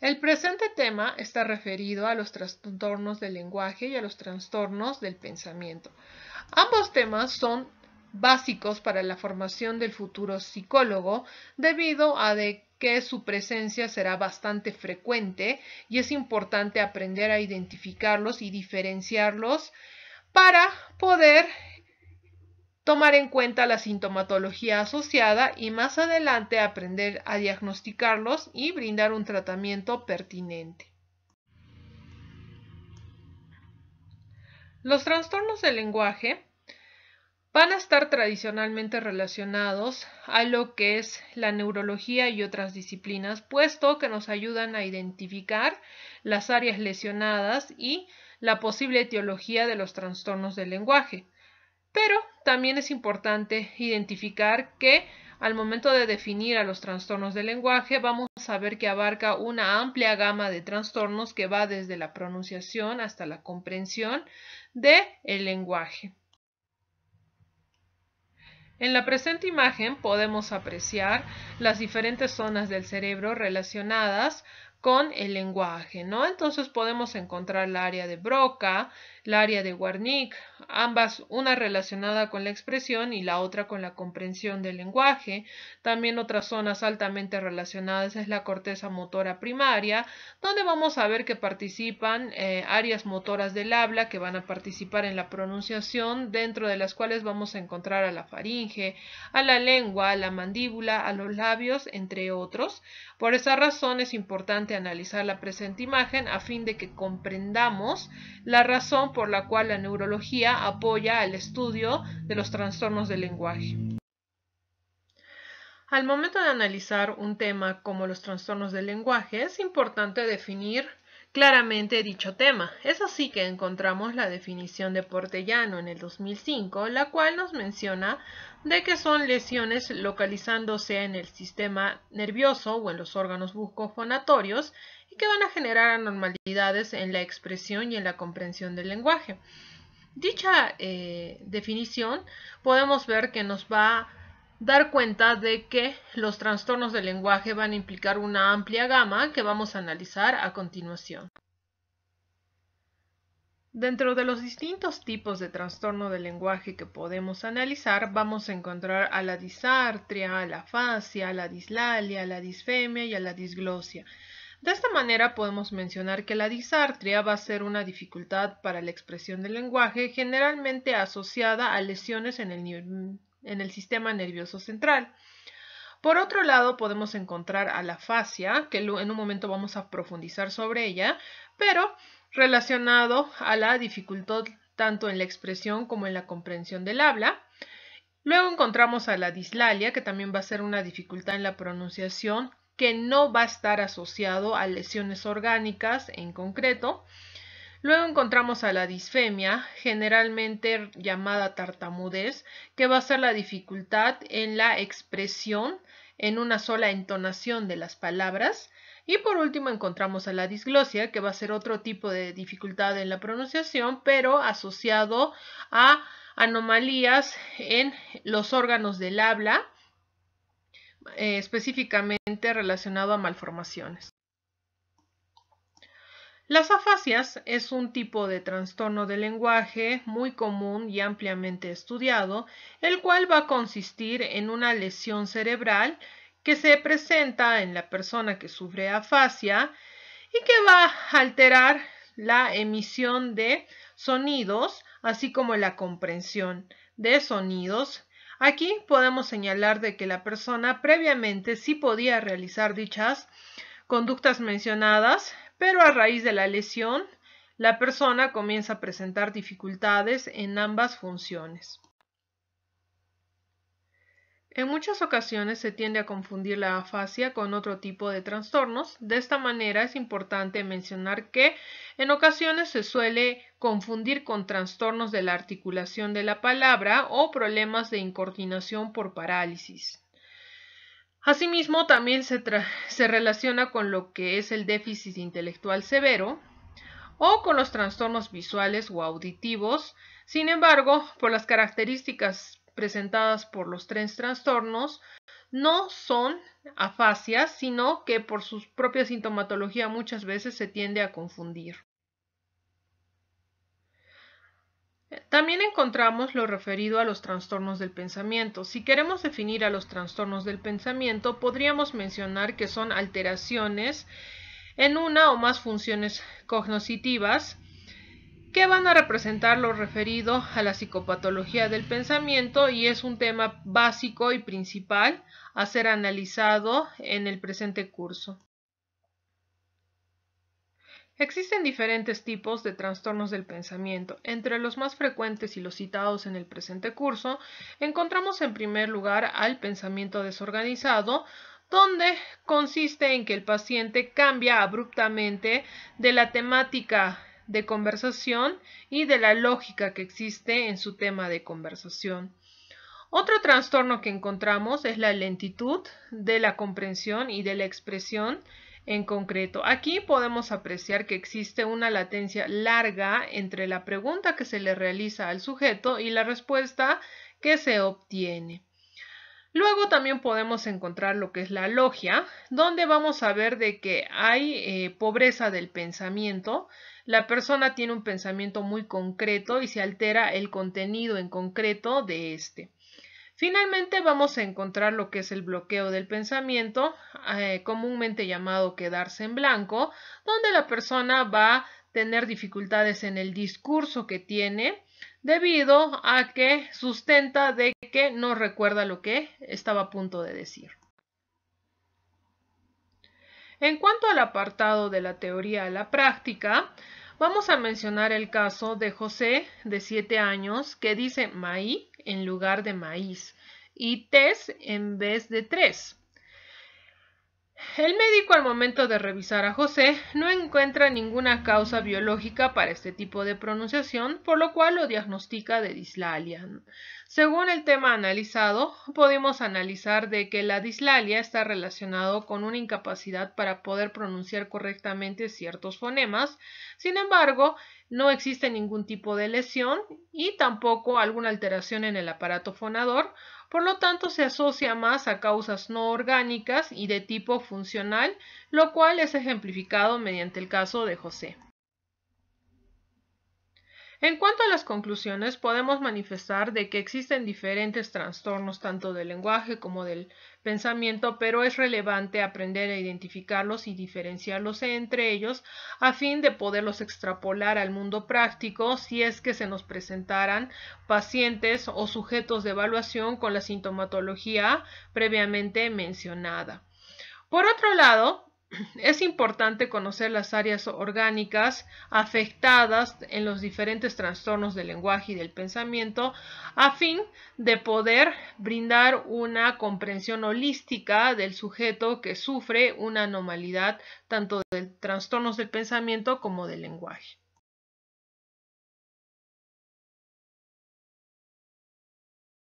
El presente tema está referido a los trastornos del lenguaje y a los trastornos del pensamiento. Ambos temas son básicos para la formación del futuro psicólogo debido a que su presencia será bastante frecuente y es importante aprender a identificarlos y diferenciarlos para poder tomar en cuenta la sintomatología asociada y más adelante aprender a diagnosticarlos y brindar un tratamiento pertinente. Los trastornos del lenguaje van a estar tradicionalmente relacionados a lo que es la neurología y otras disciplinas, puesto que nos ayudan a identificar las áreas lesionadas y la posible etiología de los trastornos del lenguaje. Pero también es importante identificar que al momento de definir a los trastornos del lenguaje, vamos a ver que abarca una amplia gama de trastornos que va desde la pronunciación hasta la comprensión del lenguaje. En la presente imagen podemos apreciar las diferentes zonas del cerebro relacionadas con el lenguaje, ¿no? Entonces podemos encontrar la área de Broca, la área de Wernicke, ambas, una relacionada con la expresión y la otra con la comprensión del lenguaje. También otras zonas altamente relacionadas es la corteza motora primaria, donde vamos a ver que participan eh, áreas motoras del habla que van a participar en la pronunciación, dentro de las cuales vamos a encontrar a la faringe, a la lengua, a la mandíbula, a los labios, entre otros. Por esa razón es importante analizar la presente imagen a fin de que comprendamos la razón por la cual la neurología apoya el estudio de los trastornos del lenguaje. Al momento de analizar un tema como los trastornos del lenguaje, es importante definir claramente dicho tema. Es así que encontramos la definición de Portellano en el 2005, la cual nos menciona de que son lesiones localizándose en el sistema nervioso o en los órganos bucofonatorios y que van a generar anormalidades en la expresión y en la comprensión del lenguaje. Dicha eh, definición podemos ver que nos va dar cuenta de que los trastornos del lenguaje van a implicar una amplia gama que vamos a analizar a continuación. Dentro de los distintos tipos de trastorno del lenguaje que podemos analizar, vamos a encontrar a la disartria, a la fascia, a la dislalia, a la disfemia y a la disglosia. De esta manera podemos mencionar que la disartria va a ser una dificultad para la expresión del lenguaje generalmente asociada a lesiones en el en el sistema nervioso central. Por otro lado, podemos encontrar a la fascia, que en un momento vamos a profundizar sobre ella, pero relacionado a la dificultad tanto en la expresión como en la comprensión del habla. Luego encontramos a la dislalia, que también va a ser una dificultad en la pronunciación, que no va a estar asociado a lesiones orgánicas en concreto. Luego encontramos a la disfemia, generalmente llamada tartamudez, que va a ser la dificultad en la expresión en una sola entonación de las palabras. Y por último encontramos a la disglosia, que va a ser otro tipo de dificultad en la pronunciación, pero asociado a anomalías en los órganos del habla, eh, específicamente relacionado a malformaciones. Las afasias es un tipo de trastorno de lenguaje muy común y ampliamente estudiado, el cual va a consistir en una lesión cerebral que se presenta en la persona que sufre afasia y que va a alterar la emisión de sonidos, así como la comprensión de sonidos. Aquí podemos señalar de que la persona previamente sí podía realizar dichas conductas mencionadas, pero a raíz de la lesión, la persona comienza a presentar dificultades en ambas funciones. En muchas ocasiones se tiende a confundir la afasia con otro tipo de trastornos. De esta manera es importante mencionar que en ocasiones se suele confundir con trastornos de la articulación de la palabra o problemas de incoordinación por parálisis. Asimismo, también se, relaciona con lo que es el déficit intelectual severo o con los trastornos visuales o auditivos. Sin embargo, por las características presentadas por los tres trastornos, no son afasias, sino que por su propia sintomatología muchas veces se tiende a confundir. También encontramos lo referido a los trastornos del pensamiento. Si queremos definir a los trastornos del pensamiento, podríamos mencionar que son alteraciones en una o más funciones cognitivas que van a representar lo referido a la psicopatología del pensamiento y es un tema básico y principal a ser analizado en el presente curso. Existen diferentes tipos de trastornos del pensamiento. Entre los más frecuentes y los citados en el presente curso, encontramos en primer lugar al pensamiento desorganizado, donde consiste en que el paciente cambia abruptamente de la temática de conversación y de la lógica que existe en su tema de conversación. Otro trastorno que encontramos es la lentitud de la comprensión y de la expresión en concreto. Aquí podemos apreciar que existe una latencia larga entre la pregunta que se le realiza al sujeto y la respuesta que se obtiene. Luego también podemos encontrar lo que es la logia, donde vamos a ver de que hay eh, pobreza del pensamiento, la persona tiene un pensamiento muy concreto y se altera el contenido en concreto de este. Finalmente vamos a encontrar lo que es el bloqueo del pensamiento, eh, comúnmente llamado quedarse en blanco, donde la persona va a tener dificultades en el discurso que tiene debido a que sustenta de que no recuerda lo que estaba a punto de decir. En cuanto al apartado de la teoría a la práctica, Vamos a mencionar el caso de José, de 7 años, que dice maí en lugar de maíz y tes en vez de tres. El médico al momento de revisar a José no encuentra ninguna causa biológica para este tipo de pronunciación, por lo cual lo diagnostica de dislalia. Según el tema analizado, podemos analizar de que la dislalia está relacionado con una incapacidad para poder pronunciar correctamente ciertos fonemas. Sin embargo, no existe ningún tipo de lesión y tampoco alguna alteración en el aparato fonador, por lo tanto, se asocia más a causas no orgánicas y de tipo funcional, lo cual es ejemplificado mediante el caso de José. En cuanto a las conclusiones, podemos manifestar de que existen diferentes trastornos tanto del lenguaje como del pensamiento, pero es relevante aprender a identificarlos y diferenciarlos entre ellos a fin de poderlos extrapolar al mundo práctico si es que se nos presentaran pacientes o sujetos de evaluación con la sintomatología previamente mencionada. Por otro lado, es importante conocer las áreas orgánicas afectadas en los diferentes trastornos del lenguaje y del pensamiento a fin de poder brindar una comprensión holística del sujeto que sufre una anomalidad tanto de trastornos del pensamiento como del lenguaje.